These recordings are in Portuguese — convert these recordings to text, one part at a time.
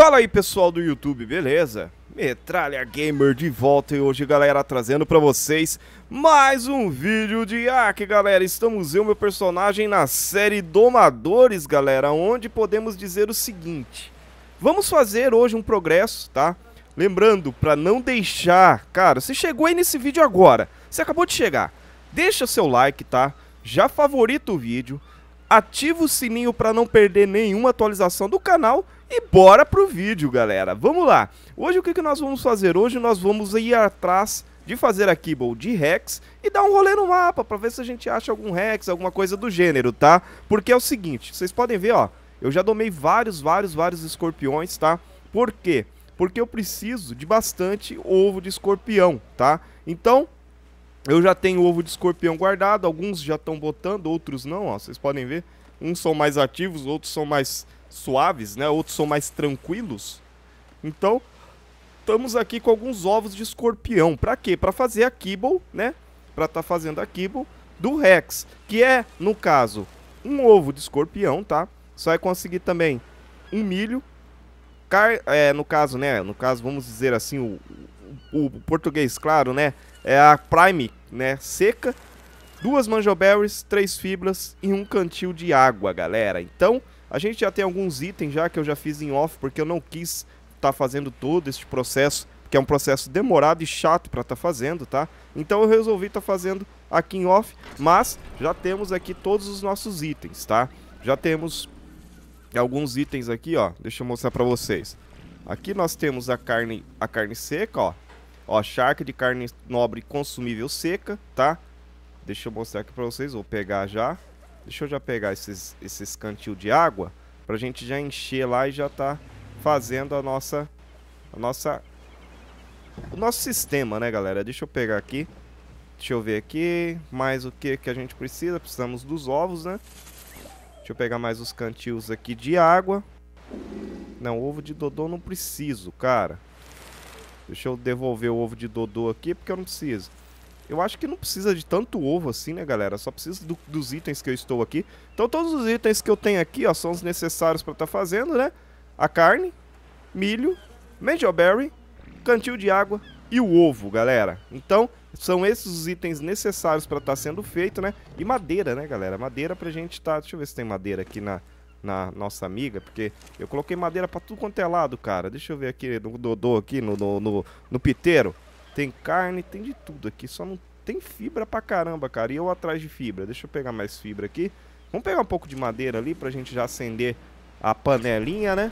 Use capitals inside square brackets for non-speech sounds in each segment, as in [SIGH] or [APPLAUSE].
Fala aí pessoal do YouTube, beleza? Metralha Gamer de volta e hoje galera trazendo pra vocês mais um vídeo de hack galera Estamos eu, meu personagem na série Domadores galera, onde podemos dizer o seguinte Vamos fazer hoje um progresso, tá? Lembrando, pra não deixar, cara, você chegou aí nesse vídeo agora Você acabou de chegar, deixa seu like, tá? Já favorita o vídeo Ativa o sininho para não perder nenhuma atualização do canal e bora pro vídeo, galera. Vamos lá. Hoje o que, que nós vamos fazer? Hoje nós vamos ir atrás de fazer a Kibble de Rex e dar um rolê no mapa para ver se a gente acha algum Rex, alguma coisa do gênero, tá? Porque é o seguinte, vocês podem ver, ó, eu já domei vários, vários, vários escorpiões, tá? Por quê? Porque eu preciso de bastante ovo de escorpião, tá? Então, eu já tenho ovo de escorpião guardado, alguns já estão botando, outros não, ó, vocês podem ver. Uns são mais ativos, outros são mais suaves, né? Outros são mais tranquilos. Então, estamos aqui com alguns ovos de escorpião. Para quê? Para fazer a kibble, né? Para estar tá fazendo a kibble do Rex, que é, no caso, um ovo de escorpião, tá? Só vai conseguir também um milho. Car é, no caso, né? No caso, vamos dizer assim, o, o, o português, claro, né? É a prime, né? Seca. Duas manjoberries, três fibras e um cantil de água, galera. Então, a gente já tem alguns itens já que eu já fiz em off, porque eu não quis estar tá fazendo todo este processo, que é um processo demorado e chato para estar tá fazendo, tá? Então eu resolvi estar tá fazendo aqui em off, mas já temos aqui todos os nossos itens, tá? Já temos alguns itens aqui, ó. Deixa eu mostrar para vocês. Aqui nós temos a carne, a carne seca, ó. Ó, charque de carne nobre consumível seca, tá? Deixa eu mostrar aqui para vocês, vou pegar já. Deixa eu já pegar esses, esses cantil de água para a gente já encher lá e já tá fazendo a nossa, a nossa, o nosso sistema, né, galera? Deixa eu pegar aqui. Deixa eu ver aqui mais o que que a gente precisa. Precisamos dos ovos, né? Deixa eu pegar mais os cantios aqui de água. Não, ovo de Dodô não preciso, cara. Deixa eu devolver o ovo de Dodô aqui porque eu não preciso. Eu acho que não precisa de tanto ovo assim, né, galera? Só precisa do, dos itens que eu estou aqui. Então todos os itens que eu tenho aqui, ó, são os necessários para estar tá fazendo, né? A carne, milho, major berry, cantil de água e o ovo, galera. Então, são esses os itens necessários para estar tá sendo feito, né? E madeira, né, galera? Madeira pra gente estar... Tá... Deixa eu ver se tem madeira aqui na, na nossa amiga, porque eu coloquei madeira pra tudo quanto é lado, cara. Deixa eu ver aqui no Dodô, aqui no, no, no, no piteiro. Tem carne, tem de tudo aqui, só não tem fibra pra caramba, cara. E eu atrás de fibra. Deixa eu pegar mais fibra aqui. Vamos pegar um pouco de madeira ali pra gente já acender a panelinha, né?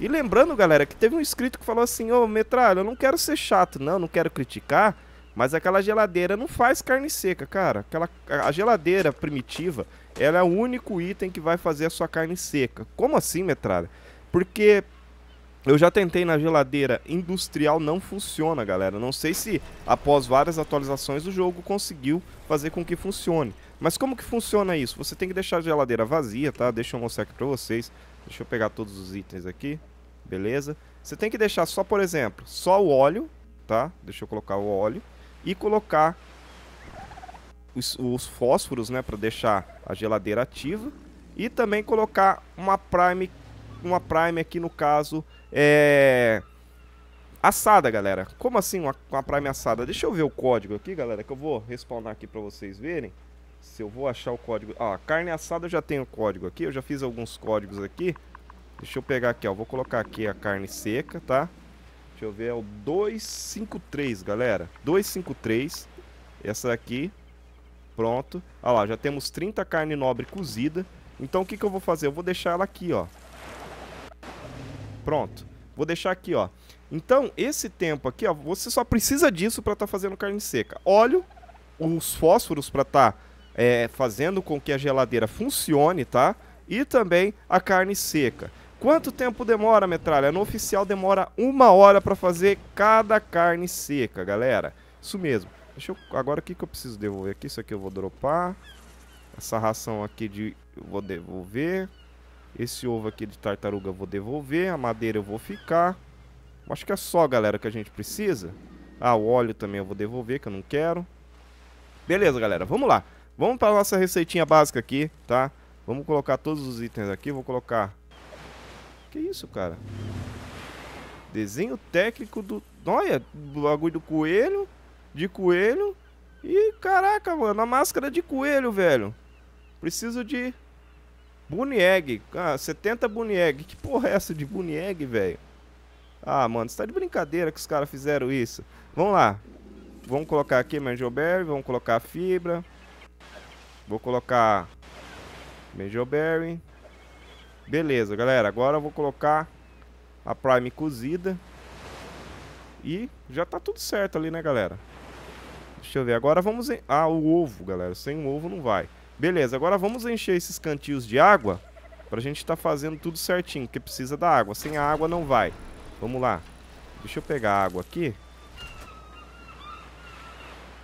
E lembrando, galera, que teve um inscrito que falou assim, ô, oh, Metralha, eu não quero ser chato, não, não quero criticar, mas aquela geladeira não faz carne seca, cara. Aquela, a geladeira primitiva, ela é o único item que vai fazer a sua carne seca. Como assim, Metralha? Porque eu já tentei na geladeira industrial, não funciona, galera. Não sei se após várias atualizações o jogo conseguiu fazer com que funcione. Mas como que funciona isso? Você tem que deixar a geladeira vazia, tá? Deixa eu mostrar aqui pra vocês. Deixa eu pegar todos os itens aqui. Beleza? Você tem que deixar só, por exemplo, só o óleo, tá? Deixa eu colocar o óleo. E colocar os, os fósforos, né? Pra deixar a geladeira ativa. E também colocar uma prime, uma prime aqui no caso é... Assada, galera. Como assim uma, uma Prime assada? Deixa eu ver o código aqui, galera, que eu vou respawnar aqui pra vocês verem. Se eu vou achar o código... ó, carne assada eu já tenho o código aqui. Eu já fiz alguns códigos aqui. Deixa eu pegar aqui, ó. Vou colocar aqui a carne seca, tá? Deixa eu ver. É o 253, galera. 253. Essa aqui. Pronto. Ó lá, já temos 30 carne nobre cozida. Então o que, que eu vou fazer? Eu vou deixar ela aqui, ó. Pronto. Vou deixar aqui, ó. Então, esse tempo aqui, ó, você só precisa disso para estar tá fazendo carne seca. Óleo, os fósforos para estar tá, é, fazendo com que a geladeira funcione, tá? E também a carne seca. Quanto tempo demora, metralha? No oficial demora uma hora para fazer cada carne seca, galera. Isso mesmo. Deixa eu... Agora o que, que eu preciso devolver aqui? Isso aqui eu vou dropar. Essa ração aqui de... Eu vou devolver. Esse ovo aqui de tartaruga eu vou devolver, a madeira eu vou ficar. Acho que é só, galera, que a gente precisa. Ah, o óleo também eu vou devolver, que eu não quero. Beleza, galera, vamos lá. Vamos para nossa receitinha básica aqui, tá? Vamos colocar todos os itens aqui, vou colocar... Que isso, cara? Desenho técnico do... Olha, bagulho do coelho, de coelho... E caraca, mano, a máscara de coelho, velho. Preciso de Buniegg, Ah, 70 Bunieg. Que porra é essa de Buniegg, velho? Ah, mano, você tá de brincadeira que os caras fizeram isso. Vamos lá. Vamos colocar aqui Mangelberry, vamos colocar fibra. Vou colocar Mangelberry. Beleza, galera. Agora eu vou colocar a Prime cozida. E já tá tudo certo ali, né, galera? Deixa eu ver. Agora vamos... Em... Ah, o ovo, galera. Sem o ovo não vai. Beleza, agora vamos encher esses cantinhos de água pra gente tá fazendo tudo certinho, porque precisa da água. Sem a água não vai. Vamos lá. Deixa eu pegar a água aqui.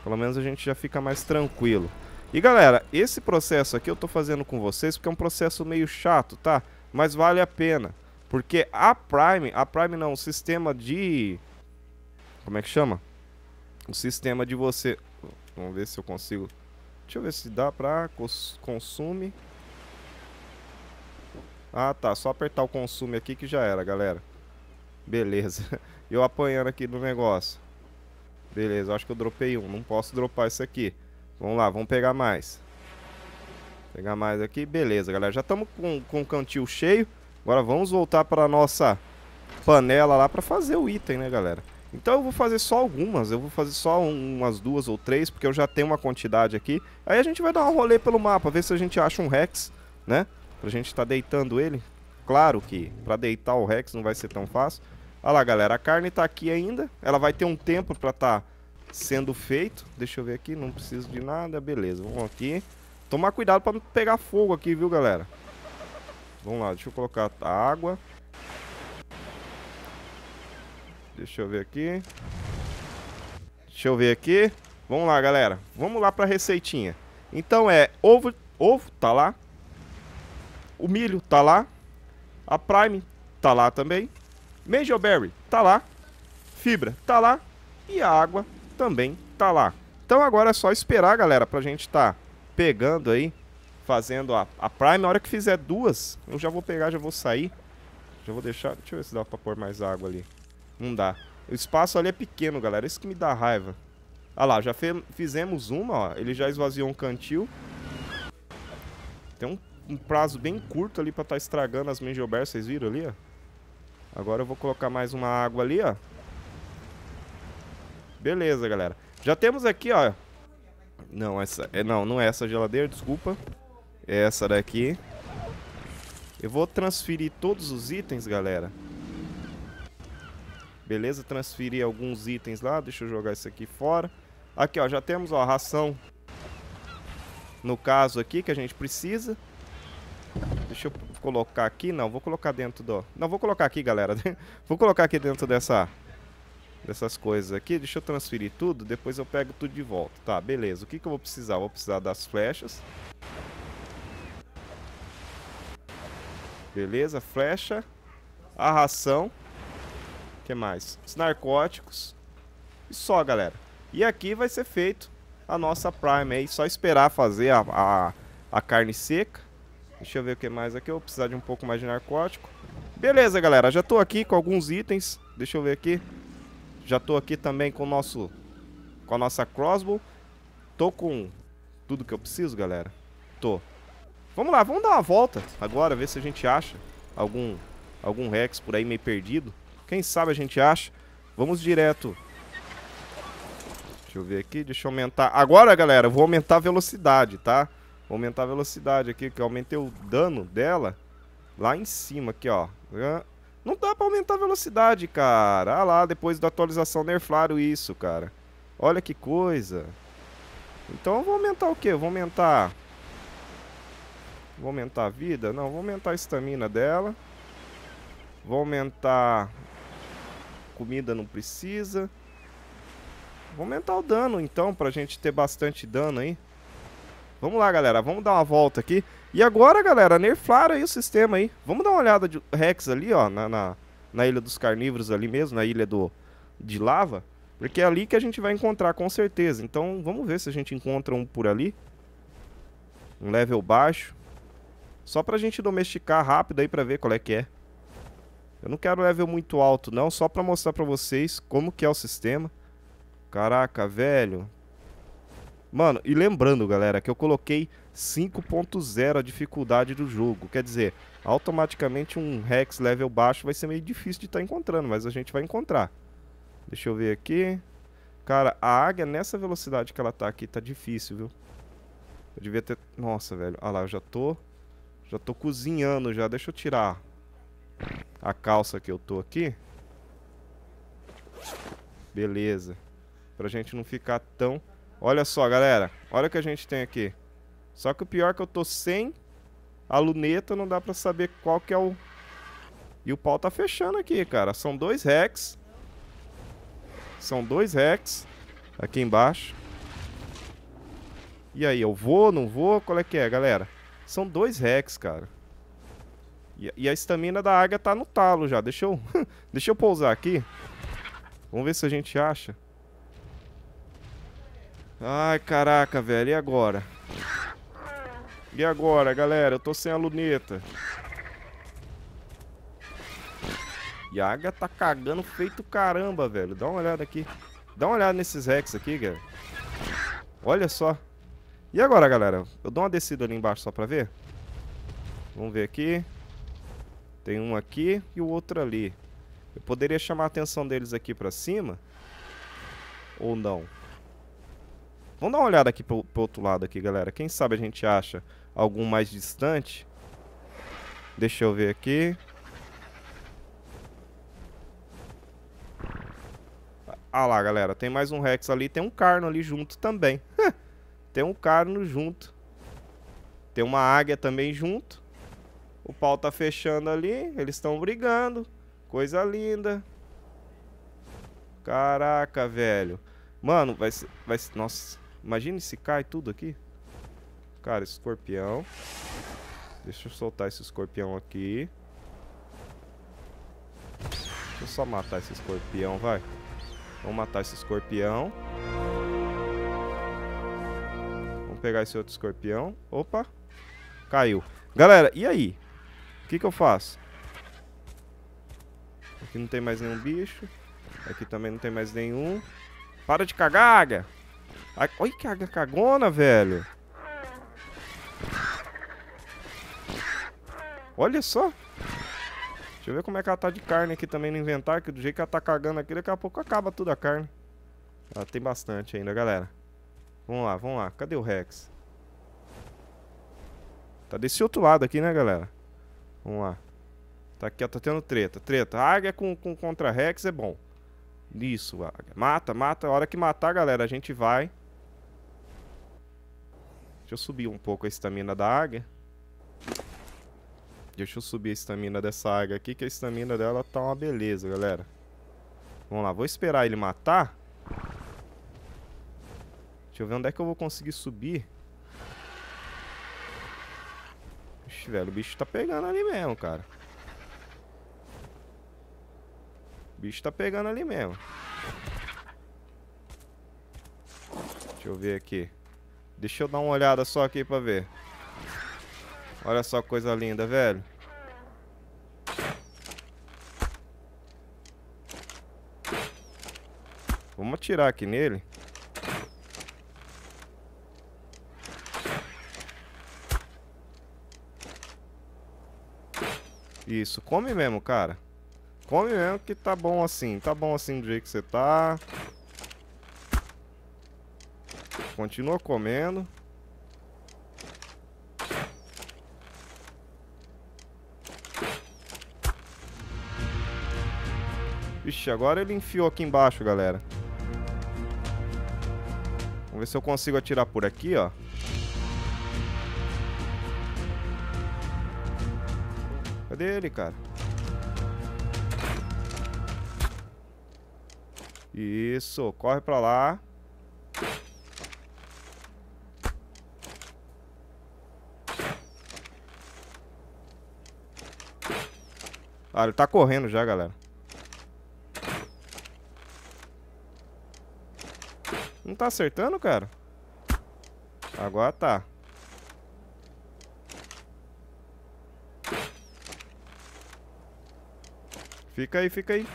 Pelo menos a gente já fica mais tranquilo. E galera, esse processo aqui eu tô fazendo com vocês porque é um processo meio chato, tá? Mas vale a pena. Porque a Prime, a Prime não, o sistema de... Como é que chama? O sistema de você... Vamos ver se eu consigo Deixa eu ver se dá pra... Cons consume. Ah, tá. Só apertar o consumo aqui que já era, galera. Beleza. [LAUGHS] Eu apanhando aqui do negócio. Beleza, acho que eu dropei um. Não posso dropar isso aqui. Vamos lá, vamos pegar mais. Pegar mais aqui. Beleza, galera. Já estamos com, com o cantil cheio. Agora vamos voltar para nossa panela lá para fazer o item, né, galera? Então eu vou fazer só algumas, eu vou fazer só umas duas ou três, porque eu já tenho uma quantidade aqui. Aí a gente vai dar um rolê pelo mapa, ver se a gente acha um Rex, né? Pra gente tá deitando ele. Claro que pra deitar o Rex não vai ser tão fácil. Olha lá, galera, a carne tá aqui ainda. Ela vai ter um tempo pra tá sendo feito. Deixa eu ver aqui, não preciso de nada. Beleza, vamos aqui. Tomar cuidado pra não pegar fogo aqui, viu, galera? Vamos lá, deixa eu colocar a água. Deixa eu ver aqui. Deixa eu ver aqui. Vamos lá, galera. Vamos lá pra receitinha. Então é ovo, ovo tá lá. O milho tá lá. A Prime tá lá também. Major Berry tá lá. Fibra tá lá. E a água também tá lá. Então agora é só esperar, galera, pra gente tá pegando aí, fazendo a, a Prime. Na hora que fizer duas, eu já vou pegar, já vou sair. Já vou deixar... Deixa eu ver se dá pra pôr mais água ali. Não dá. O espaço ali é pequeno, galera. Isso que me dá raiva. Olha lá, já fizemos uma, ó. Ele já esvaziou um cantil. Tem um, um prazo bem curto ali pra estar tá estragando as menjobers. Vocês viram ali, ó? Agora eu vou colocar mais uma água ali, ó. Beleza, galera. Já temos aqui, ó. Não, essa... É, não, não é essa geladeira, desculpa. É essa daqui. Eu vou transferir todos os itens, galera Beleza? Transferir alguns itens lá. Deixa eu jogar isso aqui fora. Aqui, ó. Já temos, ó, a ração. No caso aqui, que a gente precisa. Deixa eu colocar aqui. Não, vou colocar dentro do... Não, vou colocar aqui, galera. [LAUGHS] vou colocar aqui dentro dessa... Dessas coisas aqui. Deixa eu transferir tudo. Depois eu pego tudo de volta. Tá, beleza. O que, que eu vou precisar? Vou precisar das flechas. Beleza, flecha. A ração que mais? Os narcóticos. E só, galera. E aqui vai ser feito a nossa prime aí. Só esperar fazer a, a, a carne seca. Deixa eu ver o que mais aqui. Eu vou precisar de um pouco mais de narcótico. Beleza, galera. Já tô aqui com alguns itens. Deixa eu ver aqui. Já tô aqui também com o nosso... Com a nossa crossbow. Tô com tudo que eu preciso, galera. Tô. Vamos lá, vamos dar uma volta agora, ver se a gente acha algum, algum Rex por aí meio perdido. Quem sabe a gente acha. Vamos direto. Deixa eu ver aqui, deixa eu aumentar. Agora, galera, eu vou aumentar a velocidade, tá? Vou aumentar a velocidade aqui, que eu aumentei o dano dela lá em cima aqui, ó. Não dá pra aumentar a velocidade, cara. Ah lá, depois da atualização nerflaram isso, cara. Olha que coisa. Então eu vou aumentar o quê? Eu vou aumentar... Vou aumentar a vida? Não, vou aumentar a estamina dela. Vou aumentar comida não precisa. Vou aumentar o dano então, pra gente ter bastante dano aí. Vamos lá, galera. Vamos dar uma volta aqui. E agora, galera, nerflaram aí o sistema aí. Vamos dar uma olhada de Rex ali, ó, na, na, na Ilha dos Carnívoros ali mesmo, na Ilha do, de Lava. Porque é ali que a gente vai encontrar, com certeza. Então, vamos ver se a gente encontra um por ali. Um level baixo. Só pra gente domesticar rápido aí pra ver qual é que é. Eu não quero level muito alto não, só pra mostrar pra vocês como que é o sistema. Caraca, velho. Mano, e lembrando, galera, que eu coloquei 5.0 a dificuldade do jogo. Quer dizer, automaticamente um Rex level baixo vai ser meio difícil de estar tá encontrando, mas a gente vai encontrar. Deixa eu ver aqui. Cara, a águia nessa velocidade que ela tá aqui tá difícil, viu? Eu devia ter... Nossa, velho. Ah lá, eu já tô... Já tô cozinhando já. Deixa eu tirar a calça que eu tô aqui. Beleza. Pra gente não ficar tão... Olha só, galera. Olha o que a gente tem aqui. Só que o pior é que eu tô sem a luneta, não dá pra saber qual que é o... E o pau tá fechando aqui, cara. São dois rex. São dois rex aqui embaixo. E aí, eu vou, não vou? Qual é que é, galera? São dois rex, cara. E, e a estamina da águia tá no talo já. Deixa eu, [LAUGHS] deixa eu pousar aqui. Vamos ver se a gente acha. Ai, caraca, velho. E agora? E agora, galera? Eu tô sem a luneta. E a águia tá cagando feito caramba, velho. Dá uma olhada aqui. Dá uma olhada nesses Rex aqui, cara. Olha só. E agora, galera? Eu dou uma descida ali embaixo só pra ver. Vamos ver aqui. Tem um aqui e o outro ali. Eu poderia chamar a atenção deles aqui pra cima? Ou não? Vamos dar uma olhada aqui pro, pro outro lado aqui, galera. Quem sabe a gente acha algum mais distante. Deixa eu ver aqui. Ah lá, galera, tem mais um Rex ali, tem um Carno ali junto também. [LAUGHS] tem um Carno junto. Tem uma Águia também junto. O pau tá fechando ali, eles estão brigando. Coisa linda. Caraca, velho. Mano, vai ser, vai Nossa, imagine se cai tudo aqui. Cara, escorpião. Deixa eu soltar esse escorpião aqui. Deixa eu só matar esse escorpião, vai. Vamos matar esse escorpião. Vamos pegar esse outro escorpião. Opa. Caiu. Galera, e aí? O que, que eu faço? Aqui não tem mais nenhum bicho. Aqui também não tem mais nenhum. Para de cagar, águia! Ai, olha que águia cagona, velho! Olha só! Deixa eu ver como é que ela tá de carne aqui também no inventário, que do jeito que ela tá cagando aqui, daqui a pouco acaba tudo a carne. Ela tem bastante ainda, galera. Vamos lá, vamos lá. Cadê o Rex? Tá desse outro lado aqui, né, galera? Vamos lá. Tá aqui, ó, tá tendo treta. Treta. Águia com, com contra-rex é bom. Isso, águia. Mata, mata. A hora que matar, galera, a gente vai. Deixa eu subir um pouco a estamina da águia. Deixa eu subir a estamina dessa águia aqui, que a estamina dela tá uma beleza, galera. Vamos lá, vou esperar ele matar. Deixa eu ver onde é que eu vou conseguir subir. velho. O bicho tá pegando ali mesmo, cara. O bicho tá pegando ali mesmo. Deixa eu ver aqui. Deixa eu dar uma olhada só aqui pra ver. Olha só que coisa linda, velho. Vamos atirar aqui nele. Isso, come mesmo, cara. Come mesmo que tá bom assim. Tá bom assim do jeito que você tá. Continua comendo. Vixe, agora ele enfiou aqui embaixo, galera. Vamos ver se eu consigo atirar por aqui, ó. Cadê ele, cara? Isso, corre pra lá. Ah, ele tá correndo já, galera. Não tá acertando, cara? Agora tá. Fica aí, fica aí.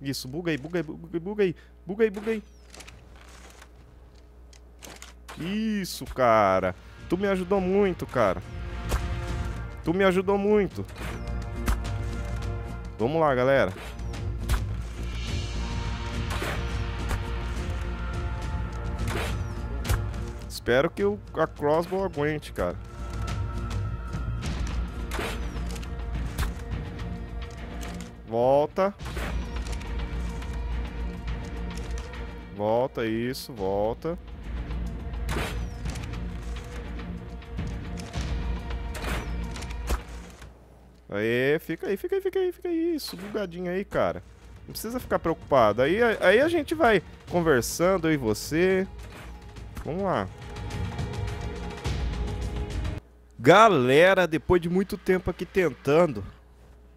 Isso, buga aí, buga aí, buga aí, buga aí, buga aí. Isso, cara. Tu me ajudou muito, cara. Tu me ajudou muito. Vamos lá, galera. Espero que o, a crossbow aguente, cara. Volta. Volta, isso, volta. Aê, fica aí, fica aí, fica aí, fica aí, isso, bugadinho aí, cara. Não precisa ficar preocupado. Aí, aí a gente vai conversando, eu e você. Vamos lá. Galera, depois de muito tempo aqui tentando,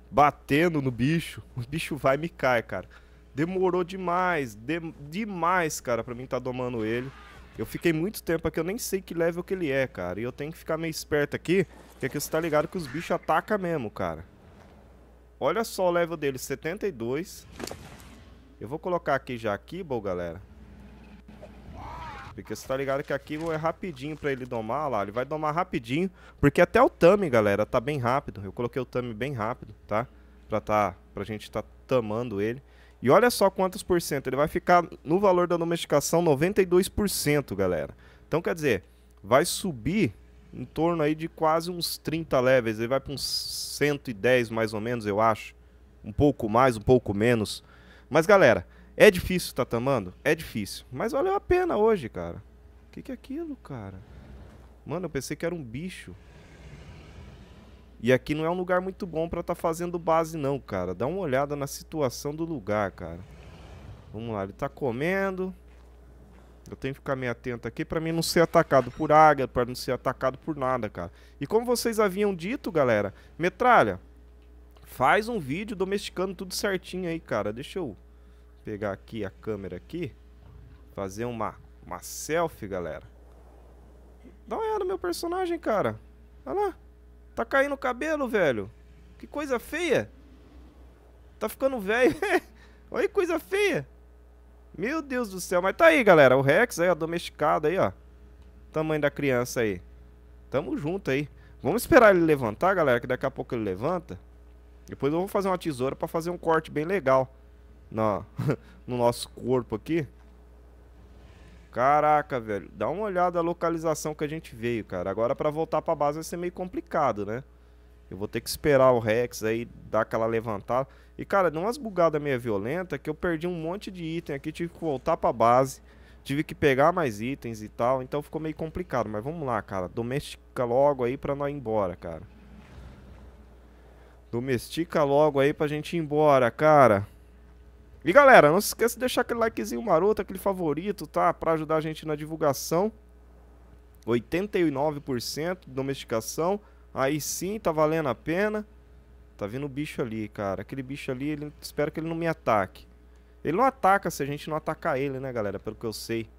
batendo no bicho, [LAUGHS] o bicho vai e me cai, cara. Demorou demais, de, demais, cara, pra mim tá domando ele. Eu fiquei muito tempo aqui, eu nem sei que level que ele é, cara. E eu tenho que ficar meio esperto aqui, porque aqui você tá ligado que os bichos atacam mesmo, cara. Olha só o level dele, 72. Eu vou colocar aqui já aqui, bom, galera. Porque você tá ligado que aqui é rapidinho pra ele domar, lá, ele vai domar rapidinho. Porque até o tami galera, tá bem rápido. Eu coloquei o tami bem rápido, tá? Pra, tá, pra gente tá tamando ele. E olha só quantos por cento. Ele vai ficar no valor da domesticação 92%, galera. Então, quer dizer, vai subir em torno aí de quase uns 30 levels. Ele vai para uns 110 mais ou menos, eu acho. Um pouco mais, um pouco menos. Mas, galera, é difícil tá tamando, É difícil. Mas valeu a pena hoje, cara. O que, que é aquilo, cara? Mano, eu pensei que era um bicho. E aqui não é um lugar muito bom pra tá fazendo base não, cara. Dá uma olhada na situação do lugar, cara. Vamos lá, ele tá comendo. Eu tenho que ficar meio atento aqui pra mim não ser atacado por águia, pra não ser atacado por nada, cara. E como vocês haviam dito, galera, metralha, faz um vídeo domesticando tudo certinho aí, cara. Deixa eu pegar aqui a câmera aqui, fazer uma, uma selfie, galera. Dá uma olhada no meu personagem, cara. Olha lá. Tá caindo o cabelo, velho. Que coisa feia. Tá ficando velho. [LAUGHS] Olha que coisa feia. Meu Deus do céu. Mas tá aí, galera. O Rex aí, ó, domesticado aí, ó. Tamanho da criança aí. Tamo junto aí. Vamos esperar ele levantar, galera, que daqui a pouco ele levanta. Depois eu vou fazer uma tesoura pra fazer um corte bem legal na, [LAUGHS] no nosso corpo aqui. Caraca, velho. Dá uma olhada a localização que a gente veio, cara. Agora para voltar pra base vai ser meio complicado, né? Eu vou ter que esperar o Rex aí dar aquela levantada. E, cara, deu umas bugadas meio violenta que eu perdi um monte de item aqui. Tive que voltar pra base. Tive que pegar mais itens e tal. Então ficou meio complicado. Mas vamos lá, cara. Domestica logo aí pra nós ir embora, cara. Domestica logo aí pra gente ir embora, cara. E galera, não se esqueça de deixar aquele likezinho maroto, aquele favorito, tá? Pra ajudar a gente na divulgação. 89% de domesticação. Aí sim, tá valendo a pena. Tá vindo o bicho ali, cara. Aquele bicho ali, ele... espero que ele não me ataque. Ele não ataca se a gente não atacar ele, né, galera? Pelo que eu sei.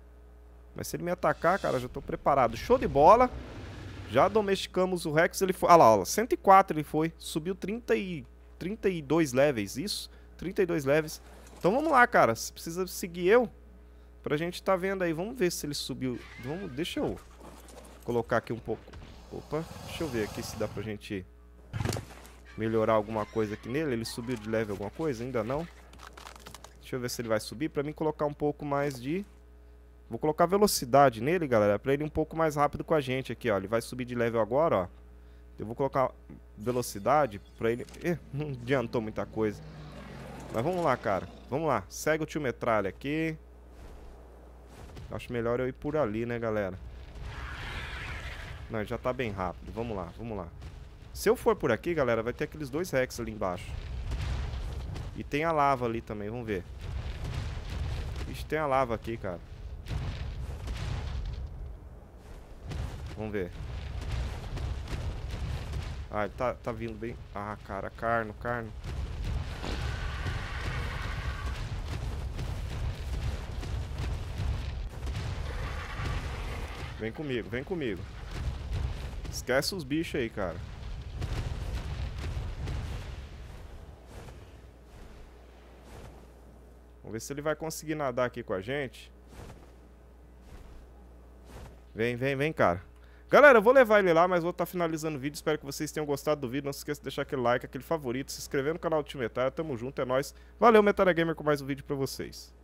Mas se ele me atacar, cara, já tô preparado. Show de bola. Já domesticamos o Rex. Ele foi... Ah lá, ó, 104 ele foi. Subiu 30 e... 32 levels, isso? 32 levels. Então vamos lá, cara. Você precisa seguir eu pra gente tá vendo aí. Vamos ver se ele subiu. Vamos, deixa eu colocar aqui um pouco. Opa, deixa eu ver aqui se dá pra gente melhorar alguma coisa aqui nele. Ele subiu de level alguma coisa? Ainda não. Deixa eu ver se ele vai subir. Pra mim colocar um pouco mais de... Vou colocar velocidade nele, galera, pra ele um pouco mais rápido com a gente aqui, ó. Ele vai subir de level agora, ó. Eu vou colocar velocidade pra ele... Eh, não adiantou muita coisa. Mas vamos lá, cara. Vamos lá, segue o tio Metralha aqui. Acho melhor eu ir por ali, né, galera? Não, já tá bem rápido. Vamos lá, vamos lá. Se eu for por aqui, galera, vai ter aqueles dois Rex ali embaixo. E tem a lava ali também, vamos ver. Ixi, tem a lava aqui, cara. Vamos ver. Ah, ele tá, tá vindo bem... Ah, cara, carno, carno. Vem comigo, vem comigo. Esquece os bichos aí, cara. Vamos ver se ele vai conseguir nadar aqui com a gente. Vem, vem, vem, cara. Galera, eu vou levar ele lá, mas vou estar tá finalizando o vídeo. Espero que vocês tenham gostado do vídeo. Não se esqueça de deixar aquele like, aquele favorito, se inscrever no canal do Time Metal. Tamo junto, é nóis. Valeu, Metara Gamer, com mais um vídeo pra vocês.